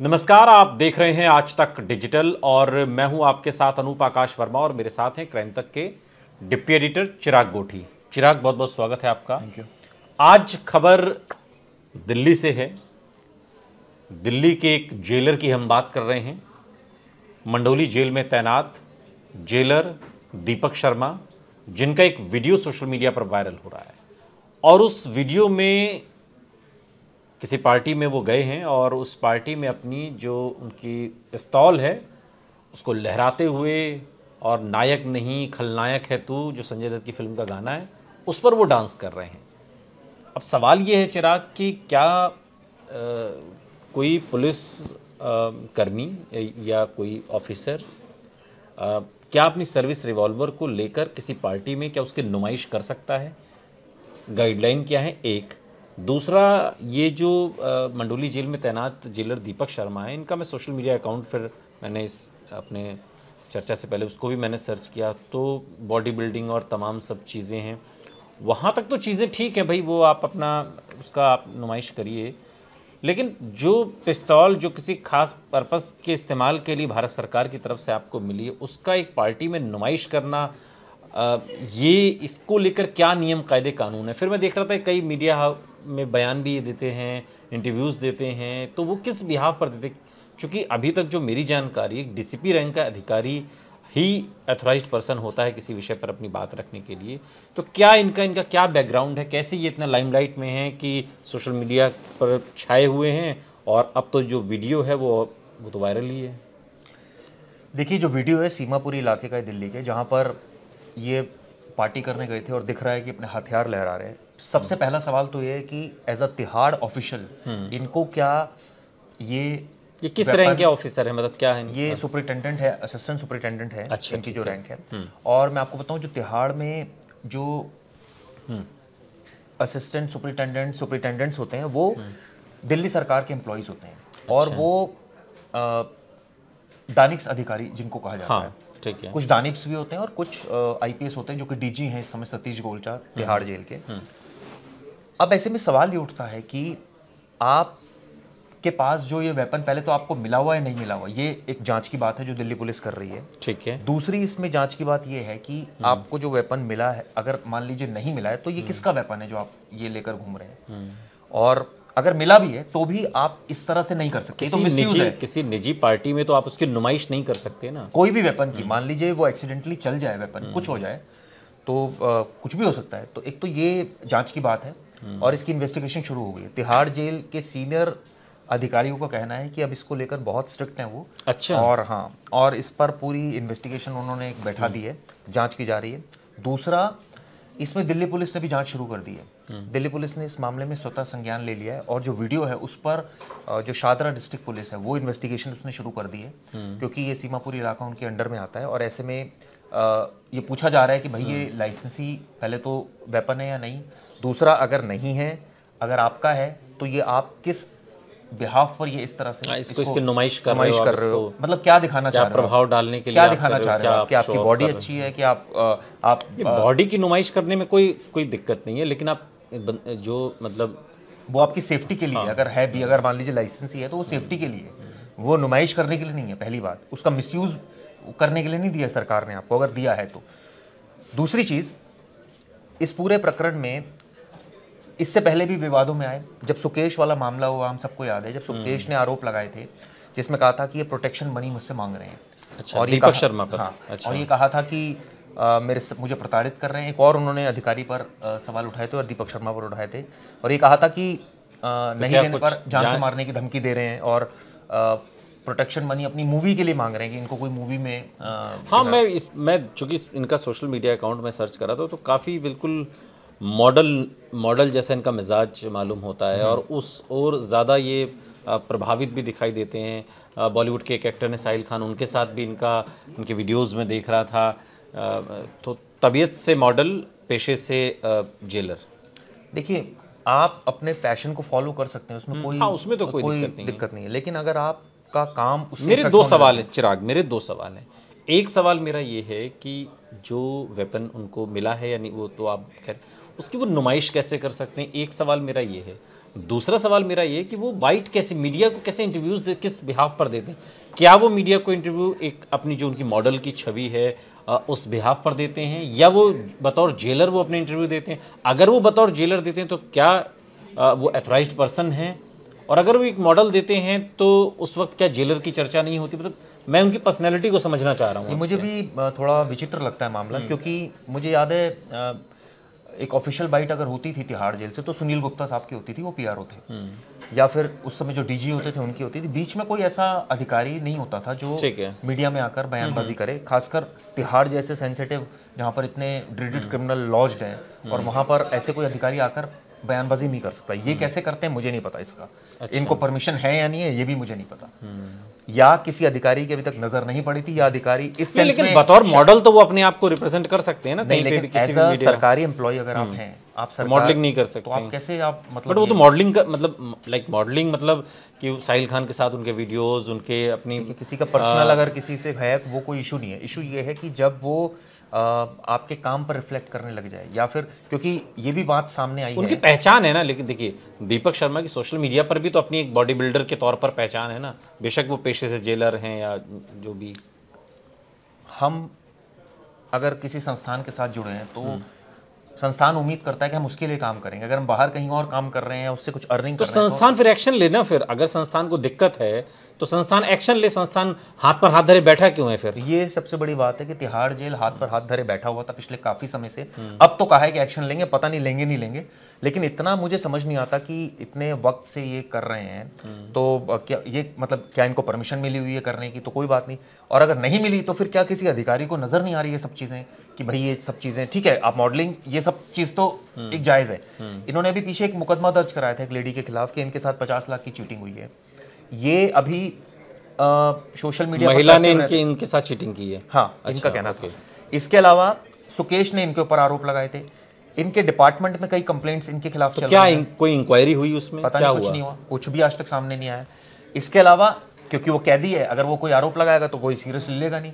नमस्कार आप देख रहे हैं आज तक डिजिटल और मैं हूं आपके साथ अनूप आकाश वर्मा और मेरे साथ हैं क्राइम तक के डिप्टी एडिटर चिराग गोठी चिराग बहुत बहुत स्वागत है आपका थैंक यू आज खबर दिल्ली से है दिल्ली के एक जेलर की हम बात कर रहे हैं मंडोली जेल में तैनात जेलर दीपक शर्मा जिनका एक वीडियो सोशल मीडिया पर वायरल हो रहा है और उस वीडियो में किसी पार्टी में वो गए हैं और उस पार्टी में अपनी जो उनकी पिस्तौल है उसको लहराते हुए और नायक नहीं खलनायक है तू जो संजय दत्त की फिल्म का गाना है उस पर वो डांस कर रहे हैं अब सवाल ये है चिराग कि क्या आ, कोई पुलिस कर्मी या कोई ऑफिसर क्या अपनी सर्विस रिवॉल्वर को लेकर किसी पार्टी में क्या उसकी नुमाइश कर सकता है गाइडलाइन क्या है एक दूसरा ये जो मंडोली जेल में तैनात जेलर दीपक शर्मा है इनका मैं सोशल मीडिया अकाउंट फिर मैंने इस अपने चर्चा से पहले उसको भी मैंने सर्च किया तो बॉडी बिल्डिंग और तमाम सब चीज़ें हैं वहाँ तक तो चीज़ें ठीक हैं भाई वो आप अपना उसका आप नुमाइश करिए लेकिन जो पिस्तौल जो किसी खास पर्पस के इस्तेमाल के लिए भारत सरकार की तरफ से आपको मिली है उसका एक पार्टी में नुमाइश करना ये इसको लेकर क्या नियम कायदे कानून है फिर मैं देख रहा था कई मीडिया में बयान भी देते हैं इंटरव्यूज़ देते हैं तो वो किस बिहाव पर देते चूँकि अभी तक जो मेरी जानकारी एक डीसीपी रैंक का अधिकारी ही अथोराइज पर्सन होता है किसी विषय पर अपनी बात रखने के लिए तो क्या इनका इनका क्या बैकग्राउंड है कैसे ये इतना लाइमलाइट में है कि सोशल मीडिया पर छाए हुए हैं और अब तो जो वीडियो है वो वो तो वायरल ही है देखिए जो वीडियो है सीमापुरी इलाके का है दिल्ली के जहाँ पर ये पार्टी करने गए थे और दिख रहा है कि अपने हथियार लहरा रहे हैं सबसे हम्म। पहला सवाल तो ये है कि as a Tihar official hmm. इनको क्या ये ये किस रैंक के ऑफिसर है मतलब क्या है ये सुपरिटेंडेंट है असिस्टेंट सुपरिटेंडेंट है अच्छा, इनकी जो रैंक है हम्म। और मैं आपको बताऊं जो तिहाड़ में जो असिस्टेंट सुपरिटेंडेंट सुपरिटेंडेंट्स होते हैं वो दिल्ली सरकार के एम्प्लॉयज़ होते हैं और अच्छा। वो दानिक्स अधिकारी जिनको कहा जाता हाँ। है ठीक है कुछ दानिप्स भी होते हैं और कुछ आईपीएस होते हैं जो कि डीजी हैं इस समय सतीश गोलचा तिहाड़ हम्म। जेल के हम्म। अब ऐसे में सवाल ये उठता है कि आप के पास जो ये वेपन पहले तो आपको मिला हुआ है नहीं मिला हुआ ये एक जांच की बात है जो दिल्ली पुलिस कर रही है ठीक है दूसरी इसमें जांच की बात ये है कि हम्म। आपको जो वेपन मिला है अगर मान लीजिए नहीं मिला है तो ये किसका वेपन है जो आप ये लेकर घूम रहे हैं और अगर मिला भी है तो भी आप इस तरह से नहीं कर सकते तो किसी तो निजी है। किसी निजी पार्टी में तो आप उसकी नुमाइश नहीं कर सकते ना कोई भी वेपन की हम्म। मान लीजिए वो एक्सीडेंटली चल जाए वेपन हम्म। कुछ हो जाए तो आ, कुछ भी हो सकता है तो एक तो ये जांच की बात है हम्म। और इसकी इन्वेस्टिगेशन शुरू हो गई है तिहाड़ जेल के सीनियर अधिकारियों का कहना है कि अब इसको लेकर बहुत स्ट्रिक्ट है वो अच्छा और हाँ और इस पर पूरी इन्वेस्टिगेशन उन्होंने एक बैठा दी है जांच की जा रही है दूसरा इसमें दिल्ली पुलिस ने भी जांच शुरू कर दी है दिल्ली पुलिस ने इस मामले में स्वतः संज्ञान ले लिया है और जो वीडियो है उस पर जो शादरा डिस्ट्रिक्ट पुलिस है वो इन्वेस्टिगेशन उसने शुरू कर दी है क्योंकि ये सीमापुरी इलाका उनके अंडर में आता है और ऐसे में ये पूछा जा रहा है कि भाई ये लाइसेंसी पहले तो वेपन है या नहीं दूसरा अगर नहीं है अगर आपका है तो ये आप किस बिहाफ पर ये इस तरह से आ, हाँ, इसको, इसको इसकी नुमाइश कर नुमाइश कर रहे हो मतलब क्या दिखाना चाह रहे हो प्रभाव डालने के लिए क्या दिखाना चाह रहे हो कि आपकी बॉडी अच्छी है कि आप आप बॉडी की नुमाइश करने में कोई कोई दिक्कत नहीं है लेकिन आप जो मतलब वो आपकी सेफ्टी के लिए हाँ। अगर है भी अगर मान लीजिए लाइसेंस ही है तो वो सेफ्टी के लिए वो नुमाइश करने के लिए नहीं है पहली बात उसका मिसयूज करने के लिए नहीं दिया सरकार ने आपको अगर दिया है तो दूसरी चीज़ इस पूरे प्रकरण में इससे पहले भी विवादों में आए जब सुकेश वाला मामला हुआ हम सबको याद है जब हम्म। सुकेश ने आरोप लगाए थे जिसमें कहा था कि ये प्रोटेक्शन बनी मुझसे मांग रहे हैं अच्छा, और दीपक शर्मा पर हाँ, अच्छा। और ये कहा था कि आ, मेरे स, मुझे प्रताड़ित कर रहे हैं एक और उन्होंने अधिकारी पर आ, सवाल उठाए थे और दीपक शर्मा पर उठाए थे और ये कहा था कि आ, तो नहीं देने पर जान, से मारने की धमकी दे रहे हैं और प्रोटेक्शन मनी अपनी मूवी के लिए मांग रहे हैं कि इनको कोई मूवी में आ, हाँ मैं इस मैं चूंकि इनका सोशल मीडिया अकाउंट में सर्च करा था तो काफ़ी बिल्कुल मॉडल मॉडल जैसा इनका मिजाज मालूम होता है हम्म। और उस और ज़्यादा ये प्रभावित भी दिखाई देते हैं बॉलीवुड के एक एक्टर ने साहिल खान उनके साथ भी इनका उनके वीडियोस में देख रहा था तो तबीयत से मॉडल पेशे से जेलर देखिए आप अपने पैशन को फॉलो कर सकते हैं उसमें हम्म। कोई हाँ, उसमें तो कोई, कोई दिक्कत, नहीं, दिक्कत नहीं है लेकिन अगर आपका काम मेरे दो सवाल है चिराग मेरे दो सवाल हैं एक सवाल मेरा ये है कि जो वेपन उनको मिला है यानी वो तो आप खैर उसकी वो नुमाइश कैसे कर सकते हैं एक सवाल मेरा ये है दूसरा सवाल मेरा ये कि वो बाइट कैसे मीडिया को कैसे इंटरव्यूज़ किस बिहाफ पर देते हैं क्या वो मीडिया को इंटरव्यू एक अपनी जो उनकी मॉडल की छवि है उस बिहाफ पर देते हैं या वो बतौर जेलर वो अपने इंटरव्यू देते हैं अगर वो बतौर जेलर देते हैं तो क्या वो एथोराइज पर्सन हैं और अगर वो एक मॉडल देते हैं तो उस वक्त क्या जेलर की चर्चा नहीं होती मतलब मैं उनकी पर्सनैलिटी को समझना चाह रहा हूँ मुझे भी थोड़ा विचित्र लगता है मामला हम्म। क्योंकि मुझे याद है एक ऑफिशियल बाइट अगर होती थी तिहाड़ जेल से तो सुनील गुप्ता साहब की होती थी वो पी होते हम्म। या फिर उस समय जो डीजी होते थे उनकी होती थी बीच में कोई ऐसा अधिकारी नहीं होता था जो मीडिया में आकर बयानबाजी हम्म। करे खासकर तिहाड़ जैसे सेंसिटिव जहाँ पर इतने ड्रेडिड क्रिमिनल लॉज्ड हैं और हम्म। वहाँ पर ऐसे कोई अधिकारी आकर बयानबाजी नहीं कर सकता ये हम्म। कैसे करते हैं मुझे नहीं पता इसका अच्छा। इनको परमिशन है या नहीं है ये भी मुझे नहीं पता हम्म। या किसी अधिकारी की अभी तक नजर नहीं पड़ी थी या अधिकारी इस सेंस लेकिन में बतौर मॉडल तो वो अपने आप को रिप्रेजेंट कर सकते हैं ना नहीं लेकिन ऐसा अ सरकारी एम्प्लॉय अगर आप हम्म। हैं आप तो सर मॉडलिंग नहीं कर सकते तो आप कैसे आप मतलब बट वो तो मॉडलिंग का मतलब लाइक मॉडलिंग मतलब कि साहिल खान के साथ उनके वीडियोस उनके अपनी किसी का पर्सनल अगर किसी से है वो कोई इशू नहीं है इशू ये है कि जब वो आपके काम पर रिफ्लेक्ट करने लग जाए या फिर क्योंकि ये भी बात सामने आई उनकी है। पहचान है ना लेकिन देखिए दीपक शर्मा की सोशल मीडिया पर भी तो अपनी एक बॉडी बिल्डर के तौर पर पहचान है ना बेशक वो पेशे से जेलर हैं या जो भी हम अगर किसी संस्थान के साथ जुड़े हैं तो हम्म। संस्थान उम्मीद करता है कि हम उसके लिए काम करेंगे अगर हम बाहर कहीं और काम कर रहे हैं उससे कुछ अर्निंग तो, तो संस्थान फिर एक्शन लेना फिर अगर संस्थान को दिक्कत है तो संस्थान एक्शन ले संस्थान हाथ पर हाथ धरे बैठा क्यों है फिर ये सबसे बड़ी बात है कि तिहाड़ जेल हाथ पर हाथ धरे बैठा हुआ था पिछले काफी समय से हम्म। अब तो कहा है कि एक्शन लेंगे पता नहीं लेंगे नहीं लेंगे लेकिन इतना मुझे समझ नहीं आता कि इतने वक्त से ये कर रहे हैं हम्म। तो क्या ये मतलब क्या इनको परमिशन मिली हुई है करने की तो कोई बात नहीं और अगर नहीं मिली तो फिर क्या किसी अधिकारी को नजर नहीं आ रही है सब चीजें कि भाई ये सब चीजें ठीक है आप मॉडलिंग ये सब चीज तो हम्म। एक जायज है इन्होंने अभी पीछे एक मुकदमा दर्ज कराया था एक लेडी के खिलाफ कि इनके साथ पचास लाख की चीटिंग हुई है ये अभी सोशल मीडिया महिला ने इनके इनके साथ चीटिंग की है हाँ अच्छा, इनका कहना था इसके अलावा सुकेश ने इनके ऊपर आरोप लगाए थे इनके डिपार्टमेंट में कई कंप्लेंट्स इनके खिलाफ तो चल क्या इन, कोई इंक्वायरी हुई उसमें पता क्या नहीं कुछ नहीं हुआ कुछ भी आज तक सामने नहीं आया इसके अलावा क्योंकि वो कैदी है अगर वो कोई आरोप लगाएगा तो कोई सीरियस लेगा नहीं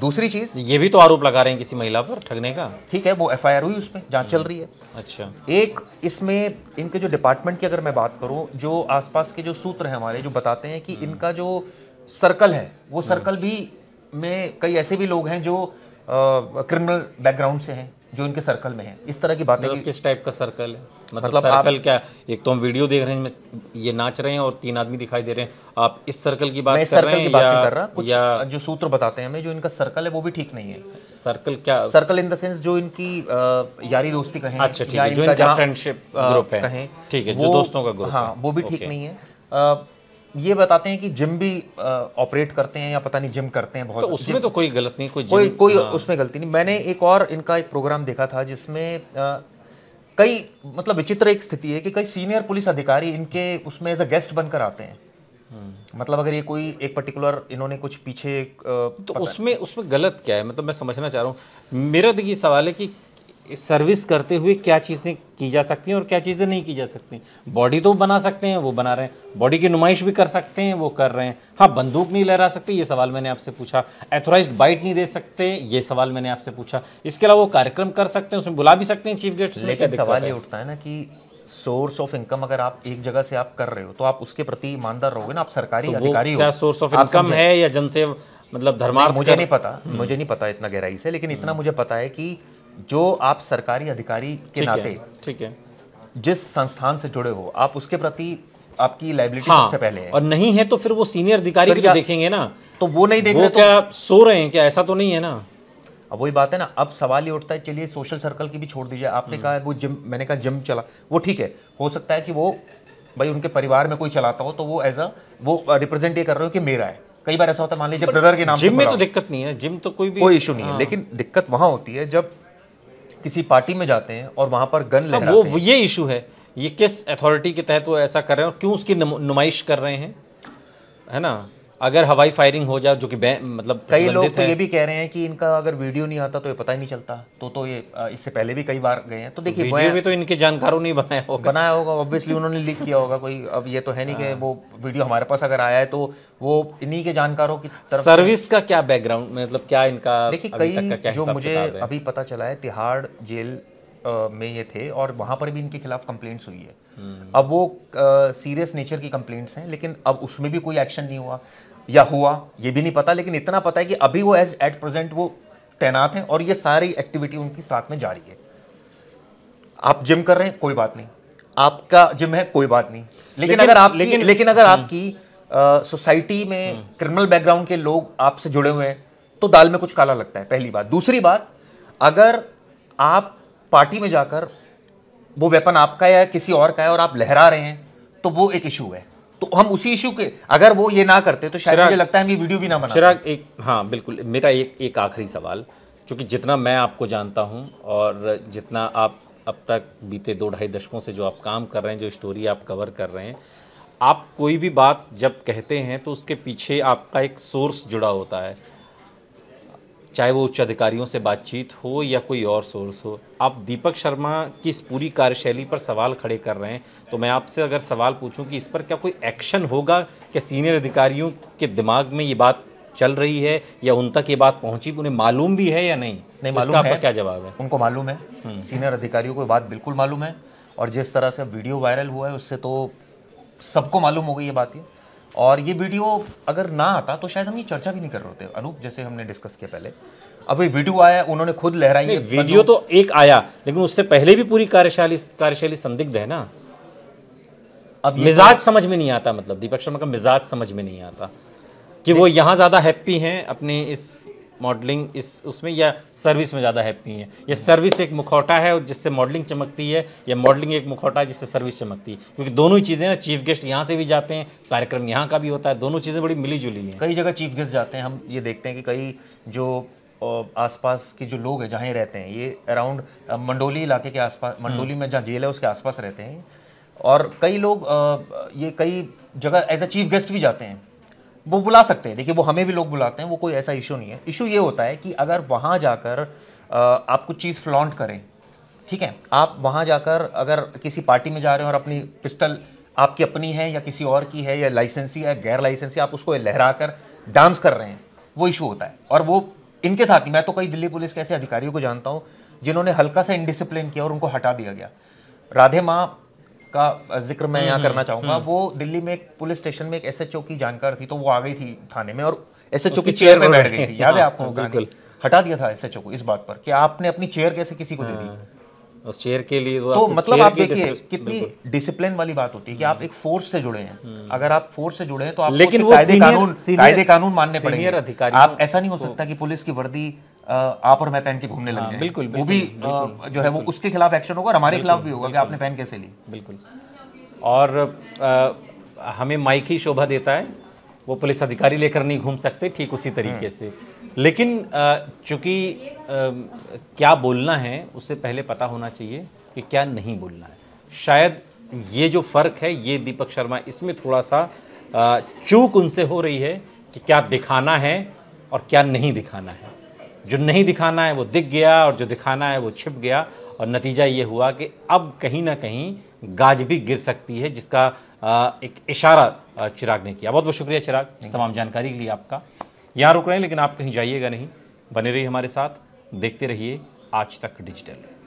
दूसरी चीज ये भी तो आरोप लगा रहे हैं किसी महिला पर ठगने का ठीक है वो एफआईआर हुई उसमें जाँच जांच चल रही है अच्छा एक इसमें इनके जो डिपार्टमेंट की अगर मैं बात करूं जो आसपास के जो सूत्र हैं हमारे जो बताते हैं कि हम्म। इनका जो सर्कल है वो सर्कल हम्म। भी में कई ऐसे भी लोग हैं जो क्रिमिनल बैकग्राउंड से हैं जो इनके सर्कल में है इस तरह की बातें मतलब किस टाइप का सर्कल है मतलब, मतलब सर्कल आप, क्या एक तो हम वीडियो देख रहे हैं ये नाच रहे हैं और तीन आदमी दिखाई दे रहे हैं आप इस सर्कल की बात कर सर्कल रहे हैं या, कर रहा कुछ या जो सूत्र बताते हैं हमें जो इनका सर्कल है वो भी ठीक नहीं है सर्कल क्या सर्कल इन द सेंस जो इनकी यारी दोस्ती कहें अच्छा ठीक है जो इनका फ्रेंडशिप ग्रुप है ठीक है जो दोस्तों का ग्रुप हाँ वो भी ठीक नहीं है ये बताते हैं कि जिम भी ऑपरेट करते हैं या पता नहीं जिम करते हैं बहुत तो उसमें तो कोई गलत नहीं कोई कोई कोई हाँ। उसमें गलती नहीं मैंने एक और इनका एक प्रोग्राम देखा था जिसमें कई मतलब विचित्र एक स्थिति है कि कई सीनियर पुलिस अधिकारी इनके उसमें एज अ गेस्ट बनकर आते हैं हम्म। मतलब अगर ये कोई एक पर्टिकुलर इन्होंने कुछ पीछे तो उसमें उसमें गलत क्या है मतलब मैं समझना चाह रहा हूँ मेरा देखिए सवाल है कि सर्विस करते हुए क्या चीज़ें की जा सकती हैं और क्या चीज़ें नहीं की जा सकती बॉडी तो बना सकते हैं वो बना रहे हैं बॉडी की नुमाइश भी कर सकते हैं वो कर रहे हैं हाँ बंदूक नहीं लहरा सकते ये सवाल मैंने आपसे पूछा एथोराइज बाइट नहीं दे सकते ये सवाल मैंने आपसे पूछा इसके अलावा वो कार्यक्रम कर सकते हैं उसमें बुला भी सकते हैं चीफ गेस्ट लेकिन सवाल ये उठता है ना कि सोर्स ऑफ इनकम अगर आप एक जगह से आप कर रहे हो तो आप उसके प्रति ईमानदार रहोगे ना आप सरकारी तो अधिकारी क्या सोर्स ऑफ इनकम है या जनसेव मतलब धर्मार्थ मुझे नहीं पता हम्म। मुझे नहीं पता इतना गहराई से लेकिन इतना हम्म। मुझे पता है कि जो आप सरकारी अधिकारी के नाते ठीक है जिस संस्थान से जुड़े हो आप उसके प्रति आपकी लाइबिलिटी हाँ, सबसे पहले है और नहीं है तो फिर वो सीनियर अधिकारी भी तो देखेंगे ना तो वो नहीं देख वो रहे तो- क्या तो, सो रहे हैं क्या ऐसा तो नहीं है ना अब वही बात है ना अब सवाल ये उठता है चलिए सोशल सर्कल की भी छोड़ दीजिए आपने हम्म। कहा वो जिम मैंने कहा जिम चला वो ठीक है हो सकता है कि वो भाई उनके परिवार में कोई चलाता हो तो वो एज अ वो रिप्रेजेंट ये कर रहे हो कि मेरा है कई बार ऐसा होता है मान लीजिए ब्रदर के नाम जिम में तो दिक्कत नहीं है जिम तो कोई भी कोई इशू नहीं है हाँ। लेकिन दिक्कत वहां होती है जब किसी पार्टी में जाते हैं और वहाँ पर गन हाँ, ले वो, वो ये इशू है ये किस अथॉरिटी के तहत वो ऐसा कर रहे हैं और क्यों उसकी नुमाइश कर रहे हैं है ना अगर हवाई फायरिंग हो जाए जो कि मतलब कई लोग तो ये भी कह रहे हैं कि इनका अगर वीडियो नहीं आता तो ये पता ही नहीं चलता तो तो ये इससे पहले भी कई बार गए हैं तो देखिए वीडियो भी तो इनके जानकारों ने बनाया होगा बनाया होगा ऑब्वियसली उन्होंने लीक किया होगा कोई अब ये तो है नहीं कि हाँ। वो वीडियो हमारे पास अगर आया है तो वो इन्हीं के जानकारों की तरफ सर्विस का क्या बैकग्राउंड मतलब क्या इनका देखिए कई जो मुझे अभी पता चला है तिहाड़ जेल में ये थे और वहाँ पर भी इनके खिलाफ कंप्लेंट्स हुई है अब वो सीरियस नेचर की कंप्लेंट्स हैं लेकिन अब उसमें भी कोई एक्शन नहीं हुआ या हुआ ये भी नहीं पता लेकिन इतना पता है कि अभी वो एज एट प्रेजेंट वो तैनात हैं और ये सारी एक्टिविटी उनकी साथ में जारी है आप जिम कर रहे हैं कोई बात नहीं आपका जिम है कोई बात नहीं लेकिन, लेकिन अगर आप लेकिन लेकिन अगर हम्म। आपकी सोसाइटी में क्रिमिनल बैकग्राउंड के लोग आपसे जुड़े हुए हैं तो दाल में कुछ काला लगता है पहली बात दूसरी बात अगर आप पार्टी में जाकर वो वेपन आपका है या किसी और का है और आप लहरा रहे हैं तो वो एक इशू है तो हम उसी इशू के अगर वो ये ना करते तो शायद मुझे लगता है ये वीडियो भी ना बनाते चिराग एक हाँ बिल्कुल मेरा एक एक आखिरी सवाल क्योंकि जितना मैं आपको जानता हूँ और जितना आप अब तक बीते दो ढाई दशकों से जो आप काम कर रहे हैं जो स्टोरी आप कवर कर रहे हैं आप कोई भी बात जब कहते हैं तो उसके पीछे आपका एक सोर्स जुड़ा होता है चाहे वो उच्च अधिकारियों से बातचीत हो या कोई और सोर्स हो आप दीपक शर्मा की इस पूरी कार्यशैली पर सवाल खड़े कर रहे हैं तो मैं आपसे अगर सवाल पूछूं कि इस पर क्या कोई एक्शन होगा क्या सीनियर अधिकारियों के दिमाग में ये बात चल रही है या उन तक ये बात पहुंची उन्हें मालूम भी है या नहीं नहीं मालूम है क्या जवाब है उनको मालूम है सीनियर हम्म। अधिकारियों को बात बिल्कुल मालूम है और जिस तरह से वीडियो वायरल हुआ है उससे तो सबको मालूम हो गई ये बात ही और ये वीडियो अगर ना आता तो शायद हम ये चर्चा भी नहीं कर रहे होते अनूप जैसे हमने डिस्कस किया पहले अब ये वीडियो आया उन्होंने खुद लहराई है वीडियो तो एक आया लेकिन उससे पहले भी पूरी कार्यशाली कार्यशैली संदिग्ध है ना अब मिजाज तो- समझ में नहीं आता मतलब दीपक शर्मा का मिजाज समझ में नहीं आता कि वो यहाँ ज़्यादा हैप्पी हैं अपने इस मॉडलिंग इस उसमें या सर्विस में ज़्यादा हैप्पी है ये सर्विस एक मुखौटा है जिससे मॉडलिंग चमकती है या मॉडलिंग एक मुखौटा है जिससे सर्विस चमकती है क्योंकि दोनों ही चीज़ें ना चीफ गेस्ट यहाँ से भी जाते हैं कार्यक्रम यहाँ का भी होता है दोनों चीज़ें बड़ी मिली जुली हैं कई जगह चीफ गेस्ट जाते हैं हम ये देखते हैं कि कई जो आसपास के जो लोग हैं जहाँ रहते हैं ये अराउंड मंडोली इलाके के आसपास हम्म। मंडोली में जहाँ जेल है उसके आसपास रहते हैं और कई लोग ये कई जगह एज अ चीफ गेस्ट भी जाते हैं वो बुला सकते हैं देखिए वो हमें भी लोग बुलाते हैं वो कोई ऐसा इशू नहीं है इशू ये होता है कि अगर वहाँ जाकर आप कुछ चीज़ फ्लॉन्ट करें ठीक है आप वहाँ जाकर अगर किसी पार्टी में जा रहे हो और अपनी पिस्टल आपकी अपनी है या किसी और की है या लाइसेंसी या गैर लाइसेंसी आप उसको लहरा कर डांस कर रहे हैं वो इशू होता है और वो इनके साथ ही मैं तो कई दिल्ली पुलिस के ऐसे अधिकारियों को जानता हूँ जिन्होंने हल्का सा इनडिसिप्लिन किया और उनको हटा दिया गया राधे माँ का जिक्र मैं यहाँ हम्म, करना चाहूंगा हम्म। वो दिल्ली में एक पुलिस स्टेशन में एक एस की जानकार थी तो वो आ गई थी थाने में और एस की चेयर में बैठ गई थी याद है हाँ, आपको बिल्कुल हटा दिया था एस को इस बात पर कि आपने अपनी चेयर कैसे किसी को दे दी हाँ, उस चेयर के लिए तो, मतलब आप देखिए कितनी डिसिप्लिन वाली बात होती है कि आप एक फोर्स से जुड़े हैं हम्म। अगर आप फोर्स से जुड़े हैं तो आप लेकिन कायदे कानून कानून मानने पड़ेंगे अधिकारी आप ऐसा नहीं हो तो- सकता कि पुलिस की वर्दी आप और मैं पहन के घूमने लगे हाँ, बिल्कुल वो भी जो है वो उसके खिलाफ एक्शन होगा और हमारे खिलाफ भी होगा कि आपने पहन कैसे ली बिल्कुल और हमें माइक ही शोभा देता है वो पुलिस अधिकारी लेकर नहीं घूम सकते ठीक उसी तरीके से हम्म। लेकिन चूंकि क्या बोलना है उससे पहले पता होना चाहिए कि क्या नहीं बोलना है शायद ये जो फ़र्क है ये दीपक शर्मा इसमें थोड़ा सा चूक उनसे हो रही है कि क्या दिखाना है और क्या नहीं दिखाना है जो नहीं दिखाना है वो दिख गया और जो दिखाना है वो छिप गया और नतीजा ये हुआ कि अब कहीं ना कहीं गाज भी गिर सकती है जिसका एक इशारा चिराग ने किया बहुत बहुत शुक्रिया चिराग तमाम जानकारी के लिए आपका यहाँ रुक रहे हैं लेकिन आप कहीं जाइएगा नहीं बने रहिए हमारे साथ देखते रहिए आज तक डिजिटल